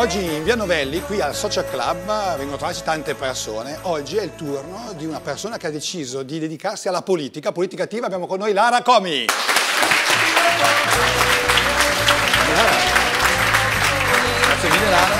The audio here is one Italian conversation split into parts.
Oggi in Via Novelli, qui al Social Club, vengono a tante persone. Oggi è il turno di una persona che ha deciso di dedicarsi alla politica, politica attiva. Abbiamo con noi Lara Comi. Lara. Grazie mille Lara.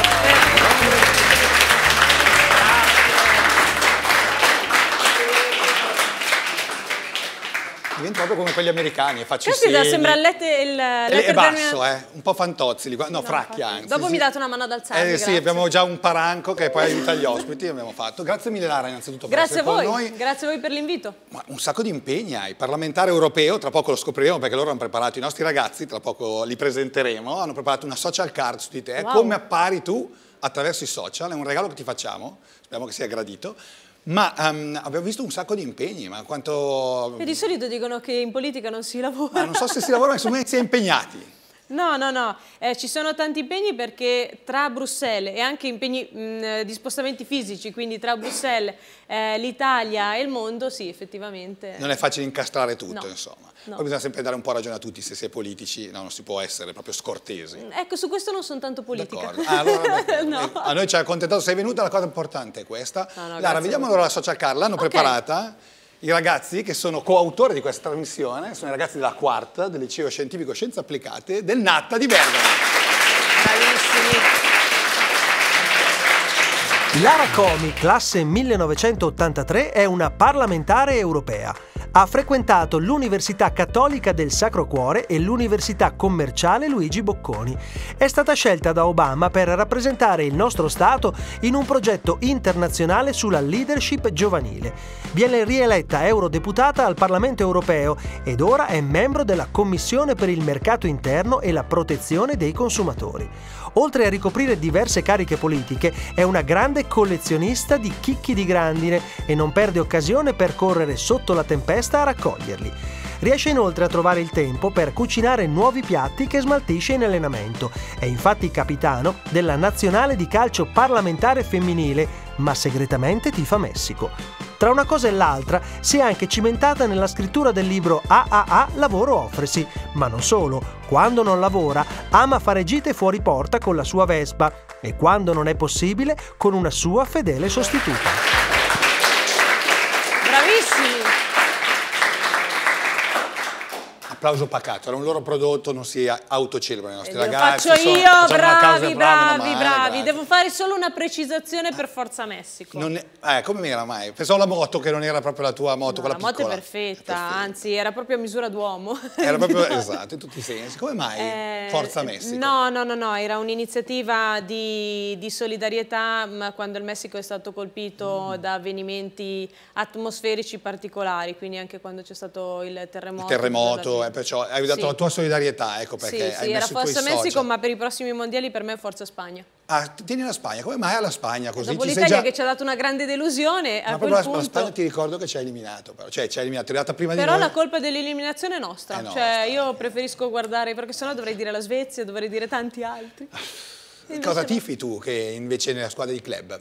diventa proprio come quelli americani, faccio Caspita, segni. sembra il letter, il letter È basso, eh, un po' fantozzi, li, no, no fracchi anzi. Dopo sì. mi date una mano ad alzare, Eh grazie. sì, abbiamo già un paranco che poi aiuta gli ospiti, abbiamo fatto. Grazie mille Lara innanzitutto grazie per essere voi. noi. Grazie a voi per l'invito. Ma un sacco di impegni hai, parlamentare europeo, tra poco lo scopriremo perché loro hanno preparato i nostri ragazzi, tra poco li presenteremo, hanno preparato una social card su di te, wow. come appari tu attraverso i social, è un regalo che ti facciamo, speriamo che sia gradito. Ma um, abbiamo visto un sacco di impegni, ma quanto... E di solito dicono che in politica non si lavora. Ma non so se si lavora, ma insomma si è impegnati. No, no, no, eh, ci sono tanti impegni perché tra Bruxelles e anche impegni mh, di spostamenti fisici, quindi tra Bruxelles, eh, l'Italia e il mondo, sì, effettivamente. Non è facile incastrare tutto, no. insomma. No. Poi bisogna sempre dare un po' ragione a tutti, se si è politici no, non si può essere proprio scortesi. Mm, ecco, su questo non sono tanto politica. Ah, allora, no. Eh, a noi ci ha accontentato, sei venuta, la cosa importante è questa. Lara, vediamo allora la social card, l'hanno okay. preparata i ragazzi che sono coautori di questa trasmissione, sono i ragazzi della quarta del liceo scientifico Scienze Applicate del Natta di Bergamo. Bravissimi. Lara Comi, classe 1983, è una parlamentare europea. Ha frequentato l'Università Cattolica del Sacro Cuore e l'Università Commerciale Luigi Bocconi. È stata scelta da Obama per rappresentare il nostro Stato in un progetto internazionale sulla leadership giovanile. Viene rieletta eurodeputata al Parlamento europeo ed ora è membro della Commissione per il mercato interno e la protezione dei consumatori. Oltre a ricoprire diverse cariche politiche, è una grande grande collezionista di chicchi di grandine e non perde occasione per correre sotto la tempesta a raccoglierli. Riesce inoltre a trovare il tempo per cucinare nuovi piatti che smaltisce in allenamento. È infatti capitano della nazionale di calcio parlamentare femminile, ma segretamente tifa Messico. Tra una cosa e l'altra si è anche cimentata nella scrittura del libro AAA Lavoro Offresi, ma non solo, quando non lavora, ama fare gite fuori porta con la sua Vespa e, quando non è possibile, con una sua fedele sostituta. applauso pacato, era un loro prodotto, non si autocelebrano i nostri eh, lo ragazzi. Lo faccio sono, io, bravi, bravi, bravi, bravi, Devo fare solo una precisazione per Forza Messico. Non è, eh, come era mai? Pensavo la moto che non era proprio la tua moto, no, quella la piccola. La moto è perfetta, perfetta, anzi era proprio a misura d'uomo. Era proprio, esatto, in tutti i sensi. Come mai eh, Forza Messico? No, no, no, no, era un'iniziativa di, di, solidarietà quando il Messico è stato colpito mm. da avvenimenti atmosferici particolari, quindi anche quando c'è stato il terremoto. Il terremoto, è eh, perciò hai dato sì. la tua solidarietà, ecco perché sì, hai sì, messo era Forza Messico, ma per i prossimi mondiali per me è Forza Spagna. Ah, tieni la Spagna, come mai alla Spagna così? Dopo l'Italia già... che ci ha dato una grande delusione, ma a quel la, punto... la Spagna ti ricordo che ci ha eliminato, però. cioè ci ha eliminato, è arrivata prima però di noi. Però la colpa dell'eliminazione è nostra, è eh nostra cioè, io preferisco guardare, perché sennò dovrei dire la Svezia, dovrei dire tanti altri. Cosa tifi tu che invece nella squadra di club?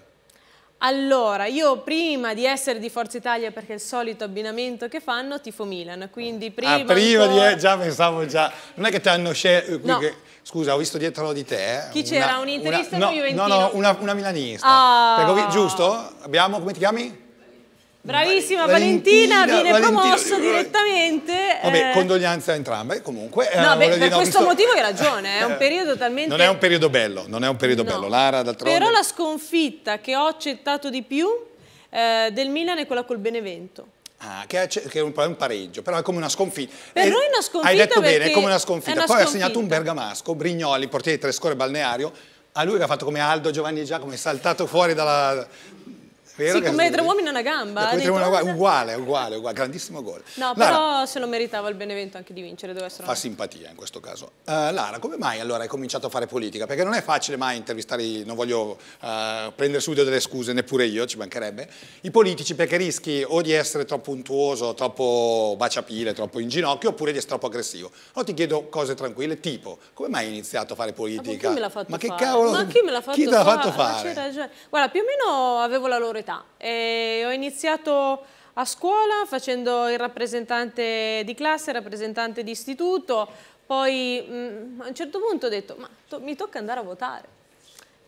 Allora, io prima di essere di Forza Italia, perché è il solito abbinamento che fanno, tifo Milan, quindi ah, prima... Ah, prima ancora... di... Eh, già pensavo già... Non è che ti hanno scelto... Eh, no. Che... Scusa, ho visto dietro di te... Eh, Chi c'era? Un interista o un no, juventino? No, no, una, una milanista. Ah. Perché, giusto? Abbiamo, come ti chiami? Bravissima Valentina, Valentina viene Valentina, promosso direttamente. Eh. Vabbè, condoglianze a entrambe comunque. Eh, no, beh, per questo visto... motivo hai ragione, è un eh, periodo talmente... Non è un periodo bello, non è un periodo no. bello, Lara d'altronde... Però la sconfitta che ho accettato di più eh, del Milan è quella col Benevento. Ah, che è, che è un, pareggio, però è come una sconfitta. Per eh, noi è una sconfitta. Hai detto bene, è come una sconfitta. Una Poi sconfitta. ha segnato un bergamasco, Brignoli, portiere di Trescore Balneario, a lui che ha fatto come Aldo, Giovanni e Giacomo, è saltato fuori dalla, Spero sì, come tre uomini e una gamba. Detto, una Uguale, uguale, uguale, grandissimo gol. No, Lara, però se lo meritava il Benevento anche di vincere, deve essere. Fa una... simpatia in questo caso. Uh, Lara, come mai allora hai cominciato a fare politica? Perché non è facile mai intervistare, non voglio uh, prendere subito delle scuse, neppure io, ci mancherebbe, i politici perché rischi o di essere troppo untuoso, troppo baciapile, troppo in ginocchio, oppure di essere troppo aggressivo. Allora ti chiedo cose tranquille, tipo, come mai hai iniziato a fare politica? Ma, chi me l'ha fatto ma che fare? cavolo? Ma chi me l'ha fatto, chi fare? Fatto fare? Guarda, più o meno avevo la loro età specialità. E ho iniziato a scuola facendo il rappresentante di classe, rappresentante di istituto, poi mh, mm, a un certo punto ho detto ma to mi tocca andare a votare.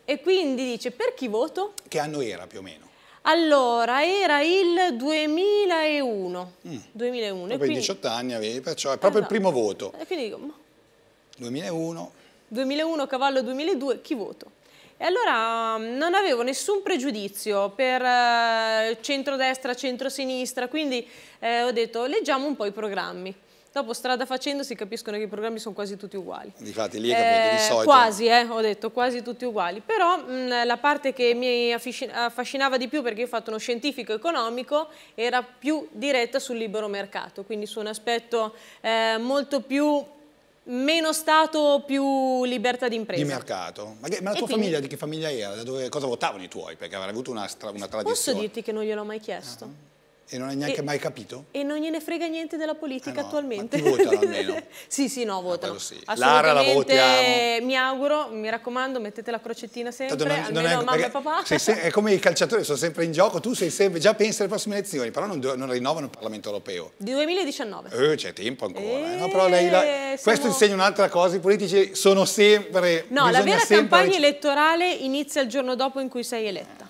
E quindi dice per chi voto? Che anno era più o meno? Allora, era il 2001. Mm. 2001. Dopo quindi... 18 anni avevi, perciò è proprio esatto. il primo voto. E quindi dico, ma... 2001. 2001, cavallo 2002, chi voto? E allora mm, non avevo nessun pregiudizio per eh, centrodestra, centrosinistra, quindi eh, ho detto leggiamo un po' i programmi. Dopo strada facendo si capiscono che i programmi sono quasi tutti uguali. Difatti, lì è capito, eh, di solito. Quasi, eh, ho detto, quasi tutti uguali. Però mh, mm, la parte che mi affascinava di più, perché ho fatto uno scientifico economico, era più diretta sul libero mercato, quindi su un aspetto eh, molto più Meno Stato, più libertà d'impresa. Di mercato. Ma, che, ma la tua quindi... famiglia, di che famiglia era? Dove, cosa votavano i tuoi? Perché avrei avuto una, una tradizione. Posso dirti che non gliel'ho mai chiesto? Uh ah. -huh. E non hai neanche e, mai capito? E non gliene frega niente della politica eh no, attualmente. Ma votano almeno. sì, sì, no, ah, votano. Sì. Lara la votiamo. Mi auguro, mi raccomando, mettete la crocettina sempre, non, almeno non è, mamma e papà. Se, è come i calciatori, sono sempre in gioco, tu sei sempre, già pensi alle prossime elezioni, però non, non rinnovano il Parlamento Europeo. Di 2019. Eh, c'è tempo ancora. E... Eh, no, però lei la... Eh, siamo... Questo insegna un'altra cosa, i politici sono sempre... No, la vera campagna elettorale inizia il giorno dopo in cui sei eletto.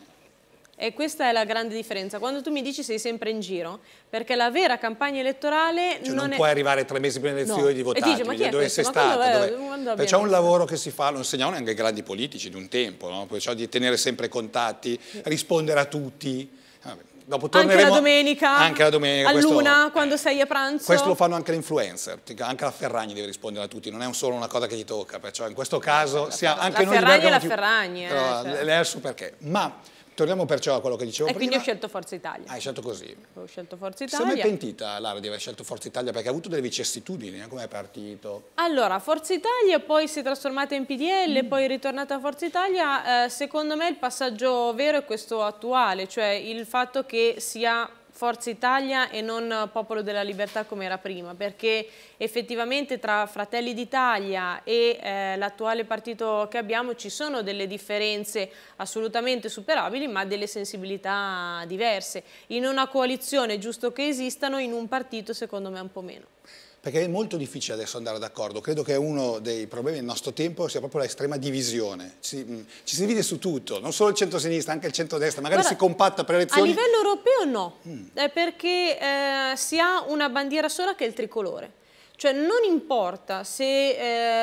E questa è la grande differenza. Quando tu mi dici sei sempre in giro, perché la vera campagna elettorale cioè, non, non è... puoi arrivare tre mesi prima delle elezioni no. di votare, dici, ma chi cioè, è dove sei stato? C'è un lavoro che si fa, lo insegnavano anche i grandi politici di un tempo, no? perciò di tenere sempre contatti, rispondere a tutti. Dopo anche la domenica, anche la domenica a luna, quando sei a pranzo. Questo lo fanno anche le influencer, anche la Ferragni deve rispondere a tutti, non è solo una cosa che gli tocca, perciò in questo caso la, sia, anche la noi... Ferragni è la più, Ferragni. Eh, cioè. L'ERSU perché? Ma Torniamo perciò a quello che dicevo e prima. E quindi ho scelto Forza Italia. Hai scelto così. Ho scelto Forza Italia. Sei mai pentita, Lara, di aver scelto Forza Italia? Perché ha avuto delle vicissitudini, eh? come è partito? Allora, Forza Italia poi si è trasformata in PDL, mm. poi è ritornata a Forza Italia. Eh, secondo me il passaggio vero è questo attuale, cioè il fatto che sia Forza Italia e non Popolo della Libertà come era prima, perché effettivamente tra Fratelli d'Italia e eh, l'attuale partito che abbiamo ci sono delle differenze assolutamente superabili, ma delle sensibilità diverse. In una coalizione giusto che esistano, in un partito secondo me un po' meno perché è molto difficile adesso andare d'accordo. Credo che uno dei problemi del nostro tempo sia proprio l'estrema divisione. Ci, mm, ci, si divide su tutto, non solo il centro-sinistra, anche il centro-destra, magari Guarda, si compatta per elezioni. A livello europeo no, mm. perché eh, si ha una bandiera sola che è il tricolore. Cioè non importa se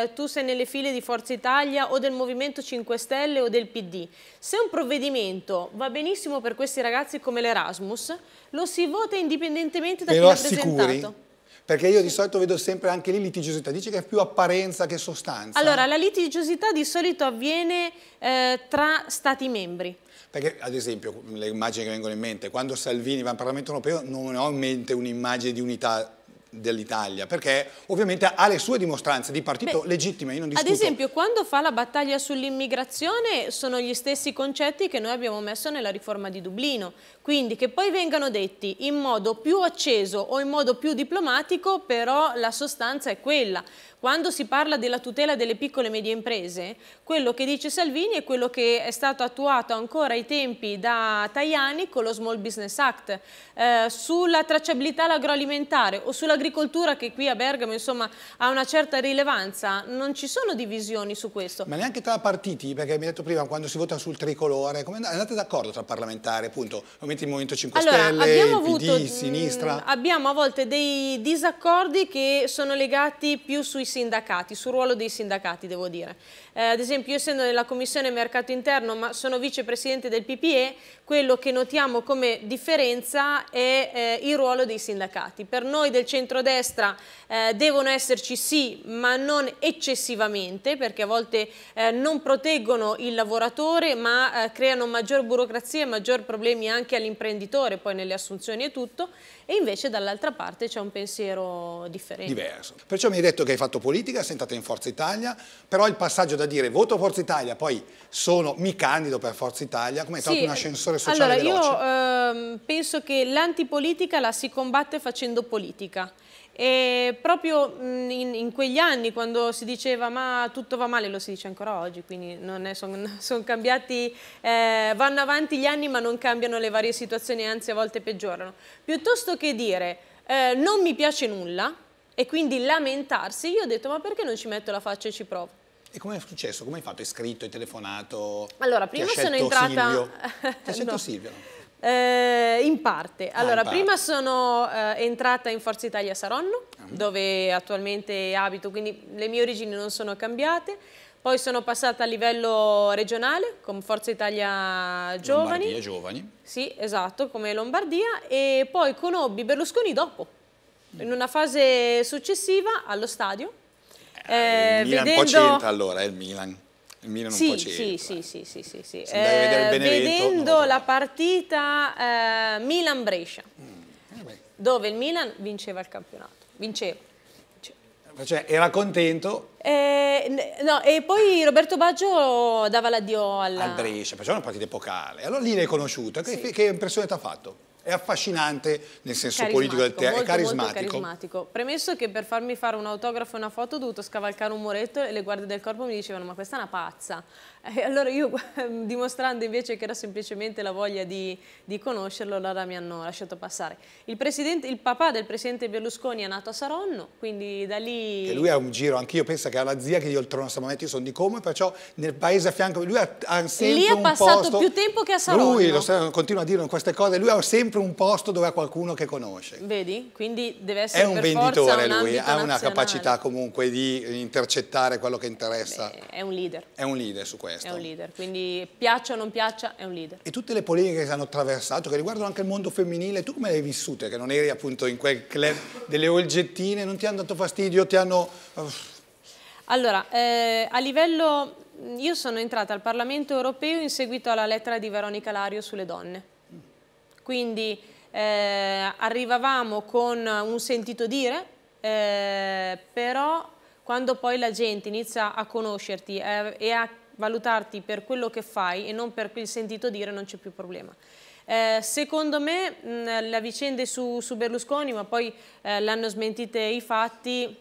eh, tu sei nelle file di Forza Italia o del Movimento 5 Stelle o del PD, se un provvedimento va benissimo per questi ragazzi come l'Erasmus, lo si vota indipendentemente da Ve chi l'ha presentato. Perché io di solito vedo sempre anche lì litigiosità, dice che è più apparenza che sostanza. Allora, la litigiosità di solito avviene eh, tra stati membri. Perché, ad esempio, le immagini che vengono in mente, quando Salvini va in Parlamento europeo non ho in mente un'immagine di unità dell'Italia, perché ovviamente ha le sue dimostranze di partito Beh, legittime, io non discuto. Ad esempio, quando fa la battaglia sull'immigrazione sono gli stessi concetti che noi abbiamo messo nella riforma di Dublino, quindi che poi vengano detti in modo più acceso o in modo più diplomatico, però la sostanza è quella. Quando si parla della tutela delle piccole e medie imprese, quello che dice Salvini è quello che è stato attuato ancora ai tempi da Tajani con lo Small Business Act. Eh, sulla tracciabilità all'agroalimentare o sull'agricoltura che qui a Bergamo insomma, ha una certa rilevanza, non ci sono divisioni su questo. Ma neanche tra partiti, perché mi hai detto prima, quando si vota sul tricolore, come andate d'accordo tra parlamentari, appunto, esponenti del Movimento 5 allora, Stelle, abbiamo avuto, sinistra? abbiamo a volte dei disaccordi che sono legati più sui sindacati, sul ruolo dei sindacati devo dire eh, ad esempio io essendo nella Commissione Mercato Interno ma sono vicepresidente del PPE, quello che notiamo come differenza è eh, il ruolo dei sindacati. Per noi del centrodestra eh, devono esserci sì ma non eccessivamente perché a volte eh, non proteggono il lavoratore ma eh, creano maggior burocrazia e maggior problemi anche all'imprenditore poi nelle assunzioni e tutto e invece dall'altra parte c'è un pensiero differente. Diverso. Perciò mi hai detto che hai fatto politica, sei entrata in Forza Italia, però il passaggio da dire voto Forza Italia, poi sono, mi candido per Forza Italia, come è stato sì, un ascensore sociale allora, veloce? Allora io ehm, penso che l'antipolitica la si combatte facendo politica e proprio in, in, quegli anni quando si diceva ma tutto va male, lo si dice ancora oggi, quindi sono son cambiati, eh, vanno avanti gli anni ma non cambiano le varie situazioni, anzi a volte peggiorano. Piuttosto che dire eh, non mi piace nulla e quindi lamentarsi, io ho detto ma perché non ci metto la faccia e ci provo? E come è successo? Come hai fatto? Hai scritto, hai telefonato? Allora, prima sono entrata... Silvio? Ti ha scelto no. Silvio? Eh, in parte. Ah, allora, ah, in parte. prima sono eh, entrata in Forza Italia Saronno, ah. dove attualmente abito, quindi le mie origini non sono cambiate. Poi sono passata a livello regionale con Forza Italia Giovani. Lombardia Giovani. Sì, esatto, come Lombardia. E poi conobbi Berlusconi dopo, mm. in una fase successiva allo stadio. Eh, eh, vedendo... un po' c'entra allora, è eh, il Milan. Il Milan sì, un po' eh. sì, sì, sì, sì, sì, sì. Eh, vedendo no, la partita eh, Milan-Brescia, mm, eh dove il Milan vinceva il campionato, vinceva. vinceva. Eh, cioè, era contento? Eh, no, e poi Roberto Baggio dava l'addio alla... al Brescia, perciò è una partita epocale. Allora lì l'hai conosciuto. Che, che impressione ti ha fatto? è affascinante nel senso politico del termine, è carismatico. carismatico. Premesso che per farmi fare un autografo e una foto ho dovuto scavalcare un muretto e le guardie del corpo mi dicevano ma questa è una pazza. allora io, ehm, dimostrando invece che era semplicemente la voglia di, di conoscerlo, allora mi hanno lasciato passare. Il, il, papà del presidente Berlusconi è nato a Saronno, quindi da lì... E lui ha un giro, anch'io penso che ha la zia che io il trono a San Momento, io sono di Como, perciò nel paese a fianco, lui ha, ha sempre Lì ha passato posto, più tempo che a Saronno. Lui, lo sa, continua a dire queste cose, lui ha sempre un posto dove ha qualcuno che conosce. Vedi? Quindi deve essere È un venditore un lui, ha una capacità comunque di intercettare quello che interessa. Beh, è un leader. È un leader su questo questo. È un leader, quindi piaccia o non piaccia è un leader. E tutte le polemiche che hanno attraversato, che riguardano anche il mondo femminile, tu come le hai vissute? Che non eri appunto in quel club delle olgettine, non ti hanno dato fastidio, ti hanno... Allora, eh, a livello... Io sono entrata al Parlamento europeo in seguito alla lettera di Veronica Lario sulle donne. Quindi eh, arrivavamo con un sentito dire, eh, però quando poi la gente inizia a conoscerti eh, e a valutarti per quello che fai e non per il sentito dire non c'è più problema. Eh, secondo me mh, la vicenda su, su, Berlusconi, ma poi eh, l'hanno smentite i fatti,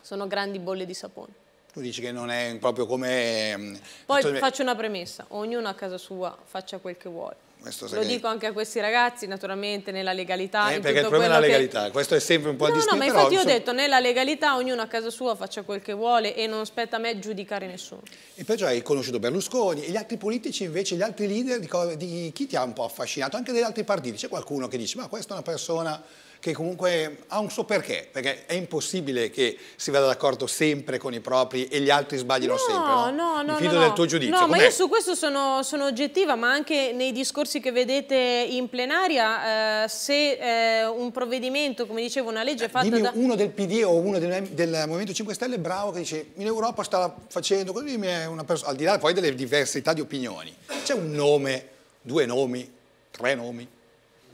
sono grandi bolle di sapone. Tu dici che non è proprio come... Poi faccio una premessa, ognuno a casa sua faccia quel che vuole. Questo Lo dico anche a questi ragazzi, naturalmente, nella legalità. Eh, perché il problema è la legalità, che... questo è sempre un po' no, distinto. No, ma infatti io ho detto, nella legalità ognuno a casa sua faccia quel che vuole e non spetta a me giudicare nessuno. E perciò hai conosciuto Berlusconi e gli altri politici invece, gli altri leader, di, di chi ti ha un po' affascinato? Anche degli altri partiti, c'è qualcuno che dice, ma questa è una persona che comunque ha un suo perché, perché è impossibile che si vada d'accordo sempre con i propri e gli altri sbagliano no, sempre. No, no, no. Mi fido no, del tuo giudizio. No, ma io su questo sono, sono, oggettiva, ma anche nei discorsi che vedete in plenaria, eh, se eh, un provvedimento, come dicevo, una legge eh, fatta dimmi da... uno del PD o uno del, del, Movimento 5 Stelle bravo che dice in Europa sta facendo, così al di là poi delle diversità di opinioni, c'è un nome, due nomi, tre nomi?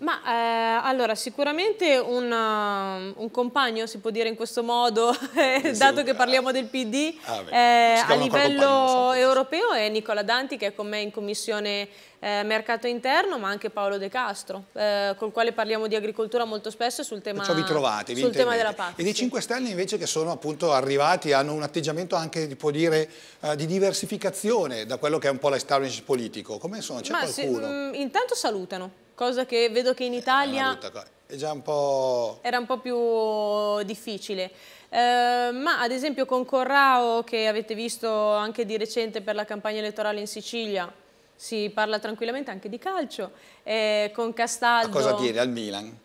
Ma eh, allora sicuramente un, um, un, compagno si può dire in questo modo, eh, dato che parliamo del PD, ah, eh, a livello europeo è Nicola Danti che è con me in commissione eh, mercato interno, ma anche Paolo De Castro, eh, col quale parliamo di agricoltura molto spesso sul tema, trovate, sul tema della PAC. E dei 5 Stelle invece che sono appunto arrivati hanno un atteggiamento anche può dire, eh, di diversificazione da quello che è un po' l'establishment politico. Come sono? C'è qualcuno? Si, mm, mh, intanto salutano cosa che vedo che in eh, Italia un po'... era un po' più eh, difficile. Eh, ma ad esempio con Corrao, che avete visto anche di recente per la campagna elettorale in Sicilia, si parla tranquillamente anche di calcio. Eh, con Castaldo... A cosa dire al Milan?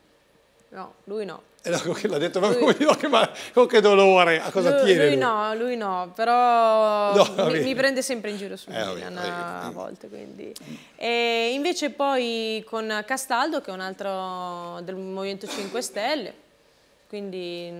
No, lui no. E eh, l'ha detto, ma, lui... che, ma con che dolore, a cosa lui, tiene? Lui, lui, no, lui no, però no, mi, mi, prende sempre in giro sul eh, Milan a volte. Quindi. E invece poi con Castaldo, che è un altro del Movimento 5 Stelle, quindi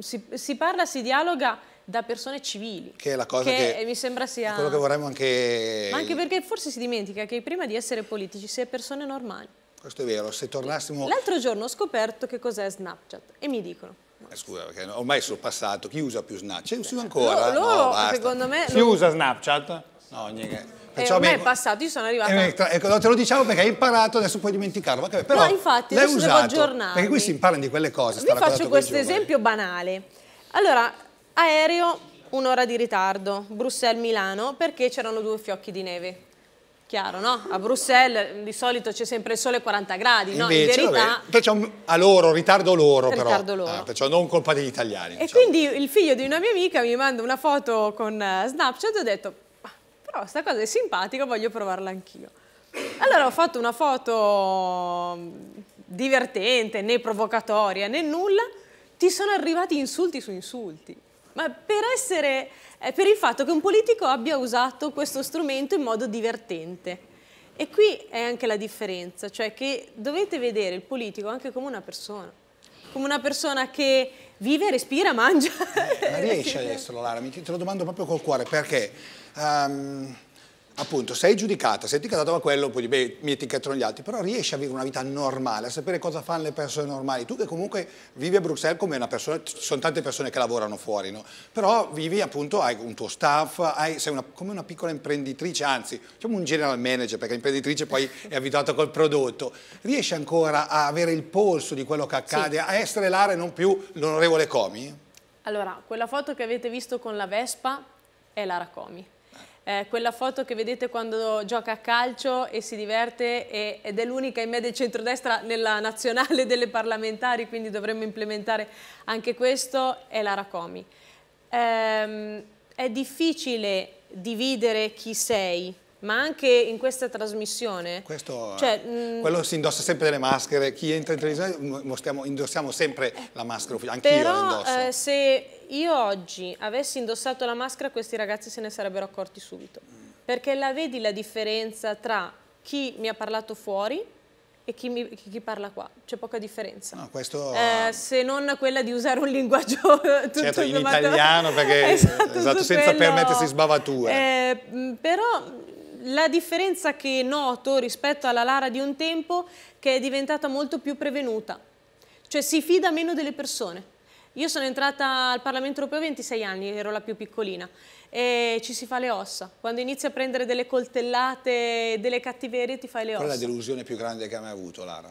si, si parla, si dialoga da persone civili. Che è la cosa che, che mi sembra sia... Quello che vorremmo anche... Ma anche perché forse si dimentica che prima di essere politici si è persone normali questo è vero, se tornassimo... L'altro giorno ho scoperto che cos'è Snapchat e mi dicono... Eh, scusa, perché ormai sono passato, chi usa più Snapchat? Si usa ancora? Loro, no, basta. secondo me... Chi lo... usa Snapchat? No, niente. Eh, Perciò ormai mi... è passato, io sono eh, arrivata. Eh, ecco, ecco te lo diciamo perché hai imparato, adesso puoi dimenticarlo. Ma però no, infatti, l'hai adesso usato, devo aggiornarmi. Perché qui si imparano di quelle cose. Vi faccio questo esempio banale. Allora, aereo, un'ora di ritardo, Bruxelles-Milano, perché c'erano due fiocchi di neve. Chiaro, no? A Bruxelles mm, di solito c'è sempre il sole 40 gradi, Invece, no? In verità... Vabbè, a loro, ritardo loro ritardo però. Loro. Ah, perciò non colpa degli italiani. E diciamo. quindi il figlio di una mia amica mi manda una foto con eh, Snapchat e ho detto, ah, però sta cosa è simpatica, voglio provarla anch'io. Allora ho fatto una foto mm, divertente, né provocatoria, né nulla, ti sono arrivati insulti su insulti ma per, essere, eh, per il fatto che un politico abbia usato questo strumento in modo divertente. E qui è anche la differenza, cioè che dovete vedere il politico anche come una persona, come una persona che vive, respira, mangia. Ma riesci a adesso, Lara, te lo domando proprio col cuore, perché... Um appunto sei giudicata, sei etichettata da quello, poi beh, mi etichettano gli altri, però riesci a vivere una vita normale, a sapere cosa fanno le persone normali. Tu che comunque vivi a Bruxelles come una persona, ci sono tante persone che lavorano fuori, no? però vivi appunto, hai un tuo staff, hai, sei una, come una piccola imprenditrice, anzi diciamo un general manager, perché l'imprenditrice poi è abituata col prodotto, riesci ancora a avere il polso di quello che accade, sì. a essere l'area non più l'onorevole Comi? Allora, quella foto che avete visto con la Vespa è Lara Comi eh, quella foto che vedete quando gioca a calcio e si diverte e, ed è l'unica in me del centrodestra nella nazionale delle parlamentari, quindi dovremmo implementare anche questo, è Lara Comi. Ehm, è difficile dividere chi sei, ma anche in questa trasmissione. Questo, cioè, eh, mm, quello si indossa sempre delle maschere, chi entra in televisione mostriamo, indossiamo sempre la maschera, anch'io la indosso. Eh, se io oggi avessi indossato la maschera questi ragazzi se ne sarebbero accorti subito. Perché la vedi la differenza tra chi mi ha parlato fuori e chi, mi, chi parla qua, c'è poca differenza. No, questo... eh, se non quella di usare un linguaggio tutto certo, in italiano, perché esatto, esatto, senza quello... permettersi sbavature. Eh, mm, però la differenza che noto rispetto alla Lara di un tempo che è diventata molto più prevenuta, cioè si fida meno delle persone. Io sono entrata al Parlamento europeo a 26 anni, ero la più piccolina, e ci si fa le ossa. Quando inizi a prendere delle coltellate, delle cattiverie, ti fai le ossa. Qual è la delusione più grande che hai mai avuto, Lara?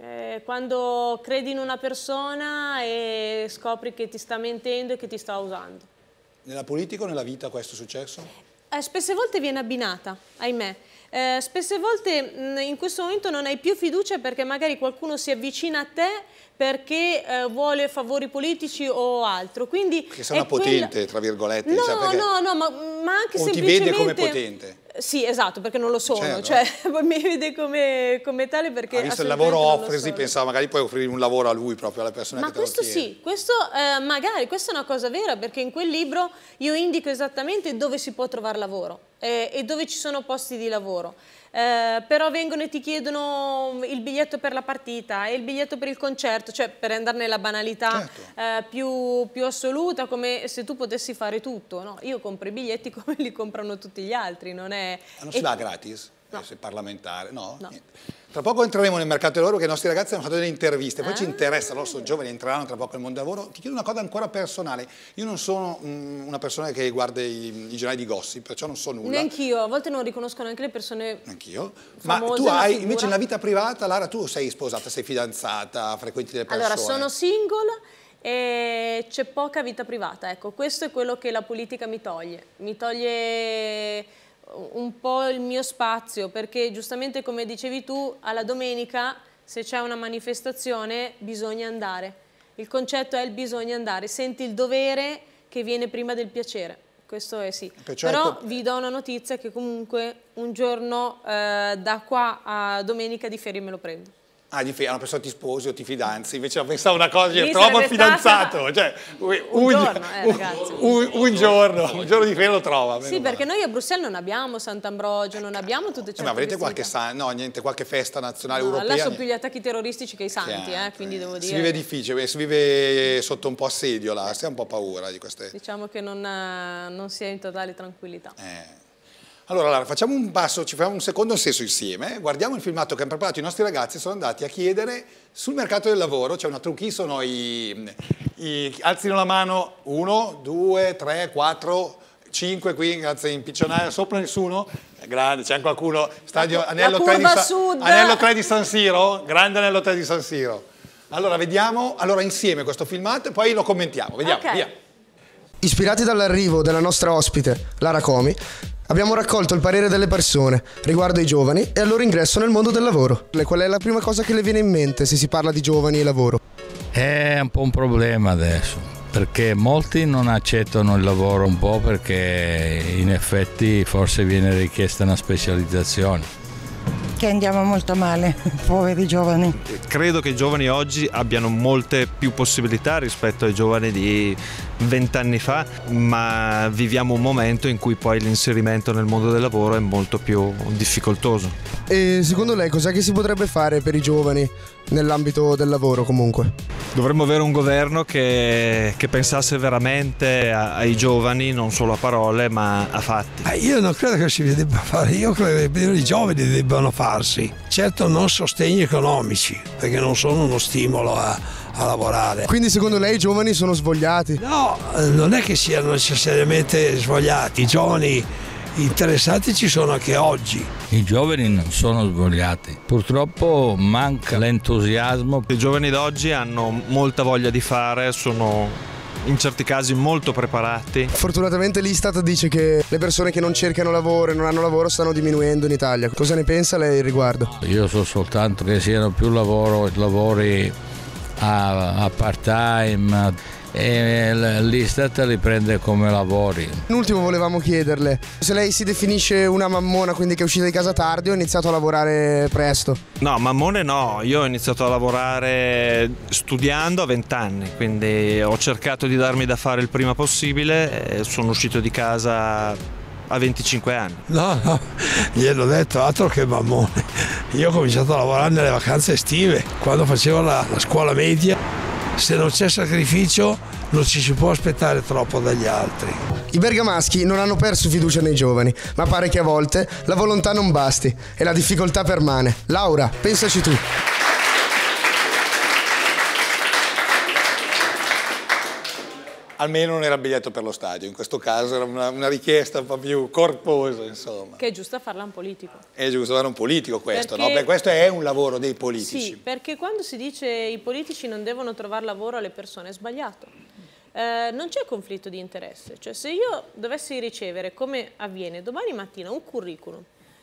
Eh, quando credi in una persona e scopri che ti sta mentendo e che ti sta usando. Nella politica o nella vita questo è successo? Eh, spesse volte viene abbinata, ahimè. Eh, spesse volte mh, mm, in questo momento non hai più fiducia perché magari qualcuno si avvicina a te perché eh, vuole favori politici o altro. Quindi che sono potente, quella... tra virgolette. Cioè no, diciamo, no, no, ma, ma anche o semplicemente... ti vede come potente. Sì, esatto, perché non lo sono, certo. cioè, mi vede come, come, tale perché... Ha visto il lavoro offresi, pensavo magari puoi offrire un lavoro a lui, proprio alla persona Ma che te lo chiede. Ma questo sì, questo eh, magari, questa è una cosa vera perché in quel libro io indico esattamente dove si può trovare lavoro eh, e dove ci sono posti di lavoro. Eh, però vengono e ti chiedono il biglietto per la partita e il biglietto per il concerto, cioè per andare nella banalità certo. eh, più, più, assoluta, come se tu potessi fare tutto. No? Io compro i biglietti come li comprano tutti gli altri, non è... Ma ah, non si e... va gratis? no. Eh, parlamentare, no? no. Tra poco entreremo nel mercato del lavoro perché i nostri ragazzi hanno fatto delle interviste, poi ah. ci interessa, loro sono giovani, entreranno tra poco nel mondo del lavoro. Ti chiedo una cosa ancora personale, io non sono mh, mm, una persona che guarda i, i, giornali di gossip, perciò non so nulla. Neanch'io, a volte non riconosco neanche le persone Anch'io. ma tu hai invece una vita privata, Lara, tu sei sposata, sei fidanzata, frequenti delle persone. Allora, sono single e c'è poca vita privata, ecco, questo è quello che la politica mi toglie, mi toglie un po' il mio spazio, perché giustamente come dicevi tu, alla domenica se c'è una manifestazione bisogna andare. Il concetto è il bisogna andare, senti il dovere che viene prima del piacere. Questo è sì. Perciò Però certo- vi do una notizia che comunque un giorno eh, da qua a domenica di ferie me lo prendo. Ah, gli fai, una ah, persona ti sposi o ti fidanzi, invece pensavo una cosa, cioè, trovo il fidanzato, cioè, eh, un, un, giorno, eh, ragazzi, un, un, giorno, un giorno di fede lo trova. Sì, perché male. noi a Bruxelles non abbiamo Sant'Ambrogio, non abbiamo tutte certe eh, Ma avrete qualche, san... no, niente, qualche festa nazionale no, europea? Là sono più gli attacchi terroristici che i santi, eh, quindi eh, devo dire. Si vive difficile, si vive sotto un po' assedio là, si ha un po' paura di queste. Diciamo che non, eh, non si è in totale tranquillità. Eh. Allora, Lara, facciamo un passo, ci facciamo un secondo senso insieme, guardiamo il filmato che hanno preparato i nostri ragazzi, sono andati a chiedere sul mercato del lavoro, c'è cioè una trucchi, sono i, i, alzino la mano, uno, due, tre, quattro, cinque qui, grazie, in impiccionare, sopra nessuno, grande, c'è qualcuno, stadio anello 3, di San, anello 3 di San Siro, grande anello 3 di San Siro. Allora, vediamo, allora insieme questo filmato e poi lo commentiamo, vediamo, okay. via. Ispirati dall'arrivo della nostra ospite, Lara Comi, Abbiamo raccolto il parere delle persone riguardo ai giovani e al loro ingresso nel mondo del lavoro. Qual è la prima cosa che le viene in mente se si parla di giovani e lavoro? È un po' un problema adesso, perché molti non accettano il lavoro un po' perché in effetti forse viene richiesta una specializzazione che andiamo molto male, poveri giovani. Credo che i giovani oggi abbiano molte più possibilità rispetto ai giovani di vent'anni fa, ma viviamo un momento in cui poi l'inserimento nel mondo del lavoro è molto più difficoltoso. E secondo lei cos'è che si potrebbe fare per i giovani nell'ambito del lavoro comunque? Dovremmo avere un governo che, che pensasse veramente a, ai giovani, non solo a parole, ma a fatti. Ma eh, io non credo che si debba fare, io credo che i giovani debbano fare svilupparsi. Certo non sostegni economici, perché non sono uno stimolo a, a lavorare. Quindi secondo lei i giovani sono svogliati? No, eh, non è che siano necessariamente svogliati, i giovani interessati ci sono anche oggi. I giovani non sono svogliati, purtroppo manca l'entusiasmo. I giovani d'oggi hanno molta voglia di fare, sono in certi casi molto preparati. Fortunatamente l'Istat dice che le persone che non cercano lavoro e non hanno lavoro stanno diminuendo in Italia. Cosa ne pensa lei al riguardo? Io so soltanto che siano più lavoro, lavori a, a part time e eh, l'Istat li prende come lavori. In ultimo volevamo chiederle, se lei si definisce una mammona, quindi che è uscita di casa tardi o ha iniziato a lavorare presto? No, mammone no, io ho iniziato a lavorare studiando a 20 anni, quindi ho cercato di darmi da fare il prima possibile, sono uscito di casa a 25 anni. No, no, gliel'ho detto altro che mammone. Io ho cominciato a lavorare nelle vacanze estive, quando facevo la, la scuola media se non c'è sacrificio non ci si può aspettare troppo dagli altri. I bergamaschi non hanno perso fiducia nei giovani, ma pare che a volte la volontà non basti e la difficoltà permane. Laura, pensaci tu. almeno non era biglietto per lo stadio, in questo caso era una, una richiesta un po' più corposa, insomma. Che è giusto farla un politico. È giusto fare un politico questo, perché... no? Beh, questo è un lavoro dei politici. Sì, perché quando si dice i politici non devono trovare lavoro alle persone è sbagliato. Eh, non c'è conflitto di interesse, cioè se io dovessi ricevere, come avviene domani mattina, un curriculum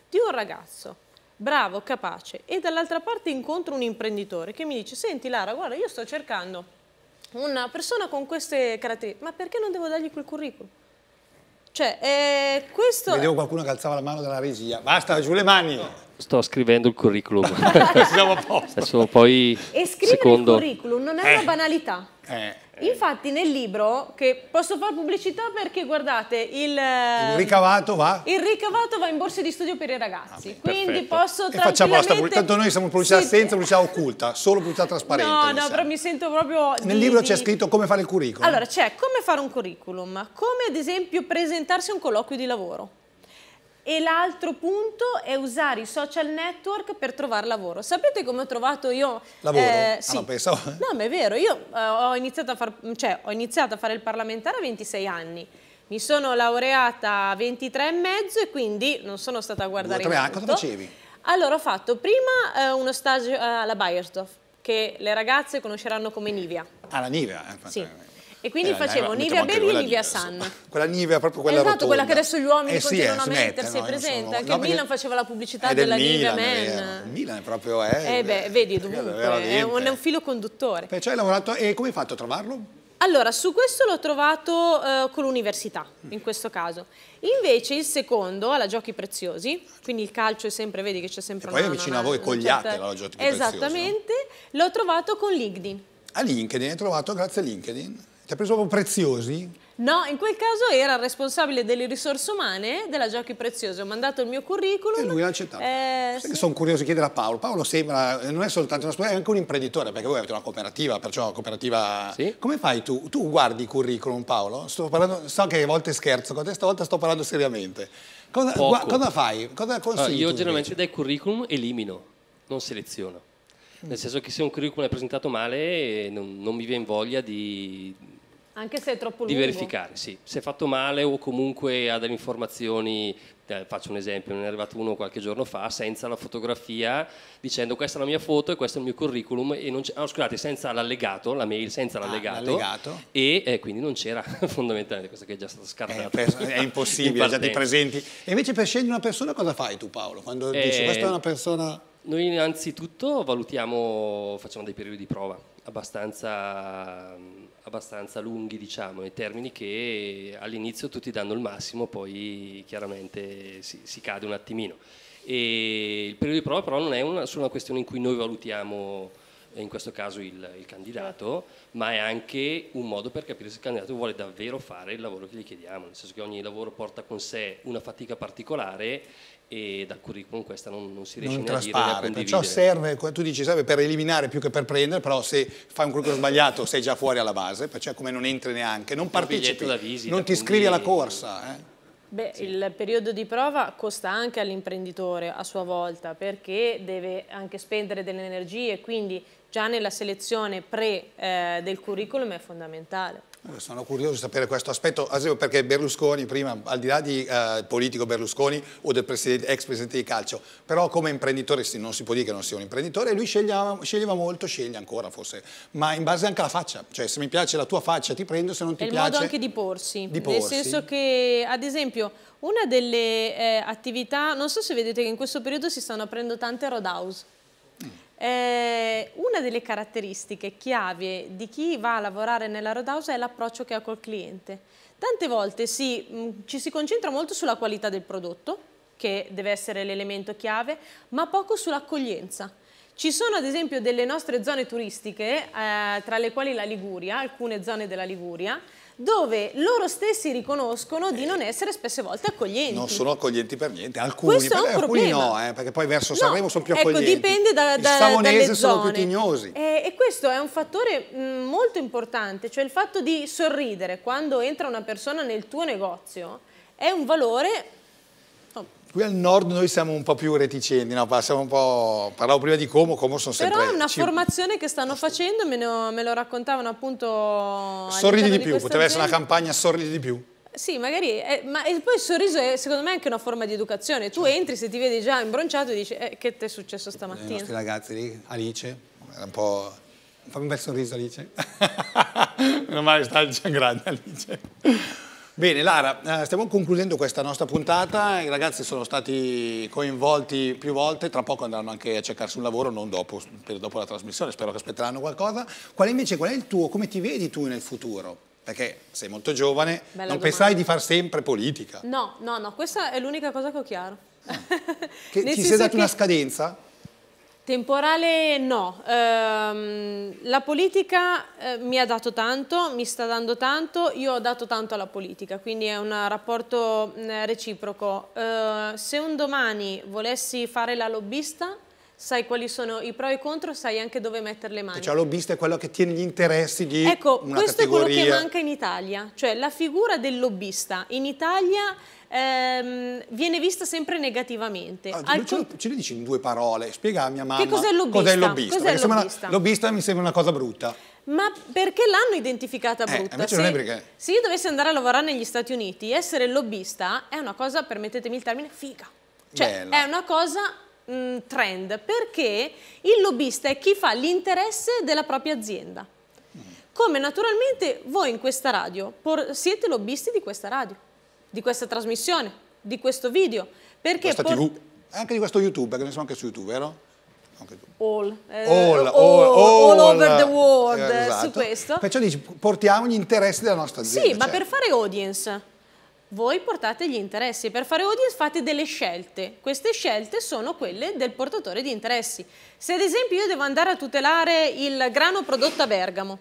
di un ragazzo bravo, capace e dall'altra parte incontro un imprenditore che mi dice senti Lara guarda io sto cercando una persona con queste caratteristiche, ma perché non devo dargli quel curriculum? Cioè, eh, questo... Vedevo oh, qualcuno che alzava la mano dalla regia. Basta, giù le mani! Sto scrivendo il curriculum. Siamo a posto. Adesso poi... E scrivere secondo... il curriculum non è eh. una banalità. Eh. Eh. Infatti nel libro, che posso fare pubblicità perché guardate, il, il, ehm, ricavato, va? il ricavato va? in borse di studio per i ragazzi, ah, quindi perfetto. posso e facciamo la pubblicità, tanto noi siamo pubblicità sì. senza pubblicità occulta, solo pubblicità trasparente. No, no, però mi sento proprio... Nel di, libro c'è scritto come fare il curriculum. Allora c'è come fare un curriculum, come ad esempio presentarsi a un colloquio di lavoro e l'altro punto è usare i social network per trovare lavoro. Sapete come ho trovato io? Lavoro? Eh, ah, sì. Ah, no, pensavo. Eh. No, ma è vero, io eh, ho, iniziato far, cioè, ho iniziato a fare il parlamentare a 26 anni. Mi sono laureata a 23 e mezzo e quindi non sono stata a guardare Guarda, in alto. Cosa facevi? Allora ho fatto prima eh, uno stage eh, alla Bayersdorf che le ragazze conosceranno come Nivea. Ah, la Nivea? Infatti. Eh, sì. E quindi eh, facevo eh, Nivea Baby e Nivea Sun. Quella Nivea, proprio quella Esatto, rotonda. quella che adesso gli uomini eh, eh continuano sì, a mettersi, no, presente? Anche no, Milan faceva la pubblicità eh, della Nivea eh, Man. Milan è proprio... Eh, eh beh, vedi, dovunque, è un, è un, filo conduttore. Perciò hai lavorato... E come hai fatto a trovarlo? Allora, su questo l'ho trovato eh, con l'università, in questo caso. Invece il secondo, alla Giochi Preziosi, quindi il calcio è sempre, vedi che c'è sempre e una... poi è vicino una, a voi, cogliate certa... la Giochi Preziosi. Esattamente, no? l'ho trovato con LinkedIn. A LinkedIn, hai trovato grazie a LinkedIn? Ti ha preso proprio preziosi? No, in quel caso era responsabile delle risorse umane della Giochi Preziosi. Ho mandato il mio curriculum. E lui l'ha accettato. Eh, sì. Sono curioso di chiedere a Paolo. Paolo sembra, non è soltanto una scuola, è anche un imprenditore, perché voi avete una cooperativa, perciò una cooperativa... Sì. Come fai tu? Tu guardi i curriculum, Paolo? Parlando, so che a volte scherzo con te, stavolta sto parlando seriamente. Cosa, cosa fai? Cosa consigli? Allora, io generalmente dai curriculum elimino, non seleziono nel senso che se un curriculum è presentato male non, non mi viene voglia di, anche se è troppo Di verificare, sì. Se è fatto male o comunque ha delle informazioni, eh, faccio un esempio, ne è arrivato uno qualche giorno fa senza la fotografia, dicendo questa è la mia foto e questo è il mio curriculum, e non c- oh, ah, scusate, senza l'allegato, la mail senza ah, l'allegato, ah, l'allegato. e eh, quindi non c'era fondamentalmente questa che è già stata eh, scartata. Eh, è impossibile, già ti presenti. E invece per scegliere una persona cosa fai tu Paolo? Quando eh, dici questa è una persona... Noi innanzitutto valutiamo, facciamo dei periodi di prova abbastanza, abbastanza lunghi, diciamo, in termini che all'inizio tutti danno il massimo, poi chiaramente si, si cade un attimino. E il periodo di prova però non è una, solo una questione in cui noi valutiamo in questo caso il, il, candidato, ma è anche un modo per capire se il candidato vuole davvero fare il lavoro che gli chiediamo, nel senso che ogni lavoro porta con sé una fatica particolare e dal curriculum questa non, non si riesce non a dire né a condividere. Ciò serve, tu dici serve per eliminare più che per prendere, però se fai un curriculum sbagliato sei già fuori alla base, perciò cioè come non entri neanche, non partecipi, visita, non ti iscrivi alla corsa. Eh. Beh, sì. il periodo di prova costa anche all'imprenditore a sua volta perché deve anche spendere delle energie, quindi già nella selezione pre eh, del curriculum è fondamentale. Sono curioso di sapere questo aspetto, perché Berlusconi prima, al di là di eh, politico Berlusconi o del presidente, ex presidente di calcio, però come imprenditore non si può dire che non sia un imprenditore, lui sceglieva, sceglieva, molto, sceglie ancora forse, ma in base anche alla faccia, cioè se mi piace la tua faccia ti prendo, se non ti è piace... È il modo anche di porsi, di porsi, nel senso che ad esempio una delle eh, attività, non so se vedete che in questo periodo si stanno aprendo tante roadhouse, eh, una delle caratteristiche chiave di chi va a lavorare nella Roadhouse è l'approccio che ha col cliente. Tante volte si, mh, mm, ci si concentra molto sulla qualità del prodotto, che deve essere l'elemento chiave, ma poco sull'accoglienza. Ci sono ad esempio delle nostre zone turistiche, eh, tra le quali la Liguria, alcune zone della Liguria, dove loro stessi riconoscono di eh. non essere spesse volte accoglienti. Non sono accoglienti per niente, alcuni, Questo è un alcuni no, eh, perché poi verso Sanremo no, sono più ecco, accoglienti. Ecco, dipende da, da, I savonesi sono più tignosi. Eh, e questo è un fattore molto importante, cioè il fatto di sorridere quando entra una persona nel tuo negozio è un valore Qui al nord noi siamo un po' più reticenti, no? parlavo prima di Como, Como sono sempre... Però è una formazione che stanno facendo, me, ne, me lo raccontavano appunto... Sorridi di, di più, potrebbe essere una campagna sorridi di più. Sì, magari, eh, ma poi il sorriso è secondo me anche una forma di educazione. Tu certo. entri, se ti vedi già imbronciato, dici eh, che ti è successo stamattina? I nostri ragazzi lì, Alice, era un po'... Fammi un bel sorriso Alice. Meno male sta già grande Alice. Bene Lara, eh, stiamo concludendo questa nostra puntata, i ragazzi sono stati coinvolti più volte, tra poco andranno anche a cercarsi un lavoro, non dopo, dopo la trasmissione, spero che aspetteranno qualcosa. Qual invece, qual è il tuo, come ti vedi tu nel futuro? Perché sei molto giovane, Bella non domanda. pensai di far sempre politica. No, no, no, questa è l'unica cosa che ho chiaro. Ah. Che, ci sei data una scadenza? Temporale no, eh, la politica eh, mi ha dato tanto, mi sta dando tanto, io ho dato tanto alla politica, quindi è un rapporto mm, eh, reciproco. se un domani volessi fare la lobbista, sai quali sono i pro e i contro, sai anche dove mettere le mani. Cioè lobbista è quello che tiene gli interessi di ecco, una categoria. Ecco, questo è quello che manca in Italia, cioè la figura del lobbista in Italia ehm, viene vista sempre negativamente. Ah, Alcun... ce, le dici in due parole? Spiega a mia mamma che cos'è il lobbista. Cos'è il lobbista? Cos lobbista? Lobbista? lobbista mi sembra una cosa brutta. Ma perché l'hanno identificata eh, brutta? Eh, se, se io dovessi andare a lavorare negli Stati Uniti, essere lobbista è una cosa, permettetemi il termine, figa. Cioè, Bella. è una cosa mh, mm, trend, perché il lobbista è chi fa l'interesse della propria azienda. Mm. Come naturalmente voi in questa radio siete lobbisti di questa radio di questa trasmissione, di questo video. Perché questa TV, anche di questo YouTube, perché ne siamo anche su YouTube, vero? All, eh, all, all, all, all, over the world eh, esatto. su questo. Perciò dici, portiamo gli interessi della nostra azienda. Sì, cioè. ma per fare audience, voi portate gli interessi. Per fare audience fate delle scelte. Queste scelte sono quelle del portatore di interessi. Se ad esempio io devo andare a tutelare il grano prodotto a Bergamo,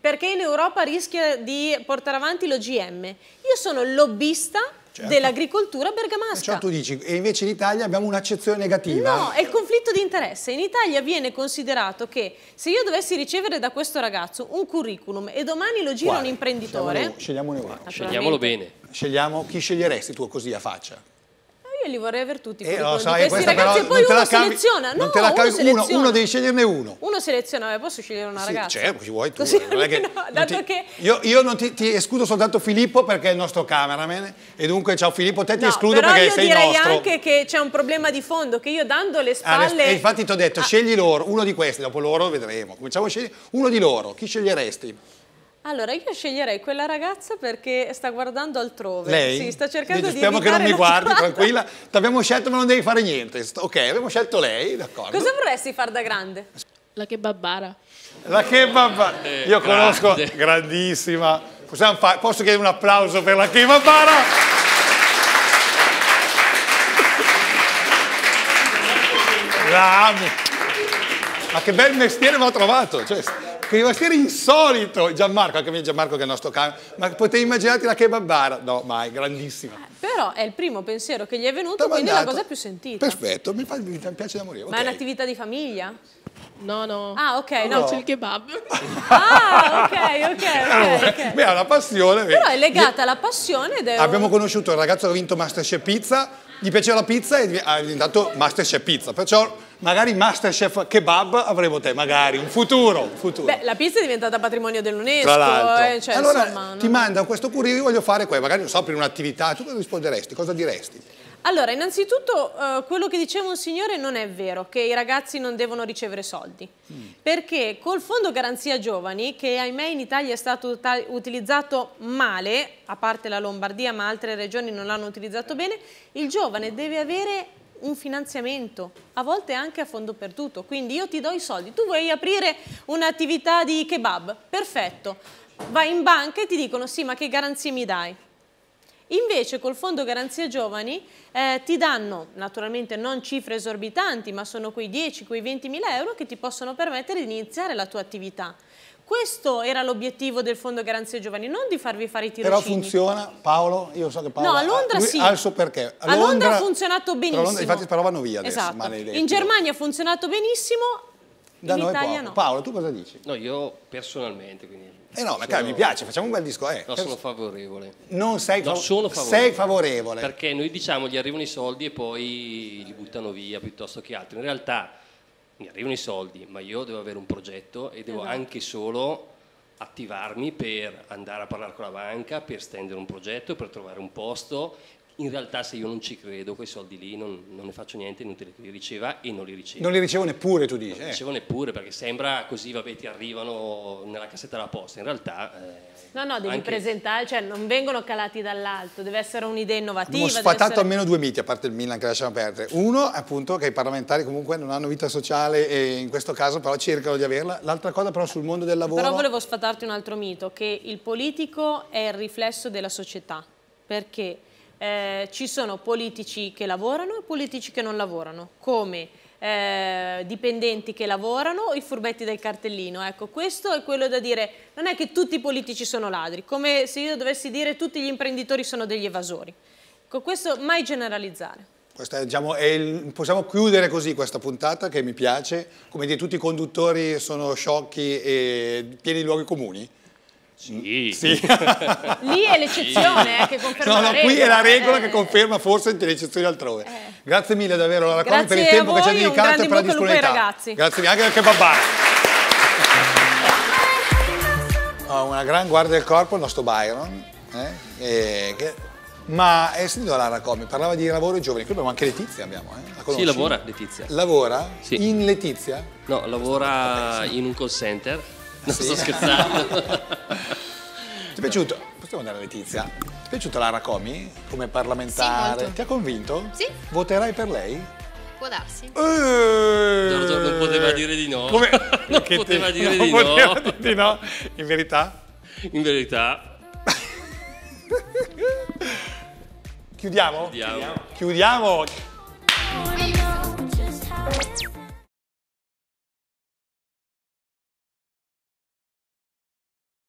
perché in Europa rischia di portare avanti l'OGM. Io sono lobbista Certo. dell'agricoltura bergamasca. Cioè tu dici, e invece in Italia abbiamo un'accezione negativa. No, è il conflitto di interesse. In Italia viene considerato che se io dovessi ricevere da questo ragazzo un curriculum e domani lo giro Quale? un imprenditore... Scegliamone uno. Scegliamolo bene. Scegliamo, chi sceglieresti tu così a faccia? io li vorrei avere tutti. Eh, lo sai, questi ragazzi, e poi uno cambi, seleziona. No, non te la uno, cambi, uno, uno, devi sceglierne uno. Uno seleziona, ma posso scegliere una sì, ragazza? Certo, ci vuoi tu. Così, non che, no, non ti, che... Io, io, non ti, ti, escludo soltanto Filippo perché è il nostro cameraman e dunque ciao Filippo, te ti no, escludo perché sei nostro. io direi anche che c'è un problema di fondo, che io dando le ah, spalle... Ah, le, infatti ti ho detto, ah. scegli loro, uno di questi, dopo loro vedremo. Cominciamo a scegliere uno di loro, chi sceglieresti? Allora, io sceglierei quella ragazza perché sta guardando altrove. Lei? Sì, sta cercando Dici, di Speriamo che non mi guardi, strada. tranquilla. Ti abbiamo scelto, ma non devi fare niente. Ok, abbiamo scelto lei, d'accordo. Cosa vorresti far da grande? La kebabbara. La kebabbara. Eh, io grande. conosco, grandissima. posso chiedere un applauso per la kebabbara? La amo. Ma che bel mestiere mi ha trovato. Cioè, che doveva essere insolito. Gianmarco, anche Gianmarco che è il nostro cane, ma potevi immaginarti la kebabara? No, mai, grandissima. Eh, però è il primo pensiero che gli è venuto, quindi è la cosa più sentita. Perfetto, mi, fa, mi piace da morire. Ma è un'attività di famiglia? No, no. Ah, ok, no. No. c'è il kebab. Ah, ok, ok, ok, ok. Beh, è una passione. Però è legata alla passione ed è un- Abbiamo conosciuto un ragazzo che ha vinto Masterchef Pizza, gli piaceva la pizza e div- è diventato Masterchef Pizza, perciò magari Masterchef Kebab avremo te, magari, un futuro, un futuro. Beh, la pizza è diventata patrimonio dell'UNESCO. Tra l'altro. Eh, cioè, allora insomma, no? ti manda questo curriculum, io voglio fare quello, magari non so, aprire un'attività, tu cosa risponderesti, cosa diresti? Allora, innanzitutto eh, quello che diceva un signore non è vero, che i ragazzi non devono ricevere soldi, mm. perché col fondo garanzia giovani, che ahimè in Italia è stato utilizzato male, a parte la Lombardia, ma altre regioni non l'hanno utilizzato bene, il giovane deve avere un finanziamento, a volte anche a fondo perduto. Quindi io ti do i soldi, tu vuoi aprire un'attività di kebab, perfetto. Vai in banca e ti dicono sì, ma che garanzie mi dai? Invece col fondo garanzia giovani eh, ti danno, naturalmente non cifre esorbitanti, ma sono quei 10, quei 20 mila euro che ti possono permettere di iniziare la tua attività. Questo era l'obiettivo del Fondo Garanzia Giovani, non di farvi fare i tirocini. Però funziona, Paolo, io so che Paolo... No, a Londra ha, lui, sì. Ha il suo perché. A, a Londra, Londra, ha funzionato benissimo. Londra, infatti però vanno via adesso, esatto. Maledetti. In Germania ha funzionato benissimo, da in noi Italia no. Paolo, tu cosa dici? No, io personalmente, quindi... Eh no, ma sono... mi piace, facciamo un bel disco. Eh, no, sono eh, favorevole. Non sei no, favorevole. favorevole. Sei favorevole. Perché noi diciamo gli arrivano i soldi e poi li buttano via piuttosto che altro. In realtà mi arrivano i soldi, ma io devo avere un progetto e devo esatto. anche solo attivarmi per andare a parlare con la banca, per stendere un progetto, per trovare un posto, in realtà se io non ci credo, quei soldi lì non, non ne faccio niente, è inutile che li riceva e non li ricevo. Non li ricevo neppure, tu dici? Non li eh. ricevo neppure, perché sembra così, vabbè, ti arrivano nella cassetta della posta, in realtà... Eh, no, no, devi anche... presentare, cioè non vengono calati dall'alto, deve essere un'idea innovativa. Ho sfatato essere... almeno due miti, a parte il Milan che lasciamo perdere. Uno, appunto, che i parlamentari comunque non hanno vita sociale e in questo caso però cercano di averla. L'altra cosa però sul mondo del lavoro... Però volevo sfatarti un altro mito, che il politico è il riflesso della società, perché eh, ci sono politici che lavorano e politici che non lavorano, come eh, dipendenti che lavorano o i furbetti del cartellino. Ecco, questo è quello da dire, non è che tutti i politici sono ladri, come se io dovessi dire tutti gli imprenditori sono degli evasori. Ecco, questo mai generalizzare. È, diciamo, è il, possiamo chiudere così questa puntata che mi piace, come dire tutti i conduttori sono sciocchi e pieni di luoghi comuni. Sì. sì. Lì è l'eccezione eh, che conferma No, no, qui è la regola eh. che conferma forse le eccezioni altrove. Eh. Grazie mille davvero alla Raccomi per il tempo che ci ha dedicato e per la disponibilità. Ragazzi. Grazie mille anche perché Babbara. Ho una gran guardia del corpo, il nostro Byron, eh, che... ma è sentito Lara Comi, parlava di lavoro e giovani, qui abbiamo anche Letizia, abbiamo, eh, la Sì, lavora Letizia. Lavora? Sì. In Letizia? No, lavora in un call center non sì. sto scherzando. Ti è piaciuto? Possiamo andare a Letizia? Ti è piaciuta Lara Comi come parlamentare? Sì, Ti ha convinto? Sì. Voterai per lei? Può darsi. Eeeh... Non poteva dire di no. Come? non che poteva, te... dire, non di poteva no. dire di no. In verità? In verità. Chiudiamo? Chiudiamo. Chiudiamo. Chiudiamo.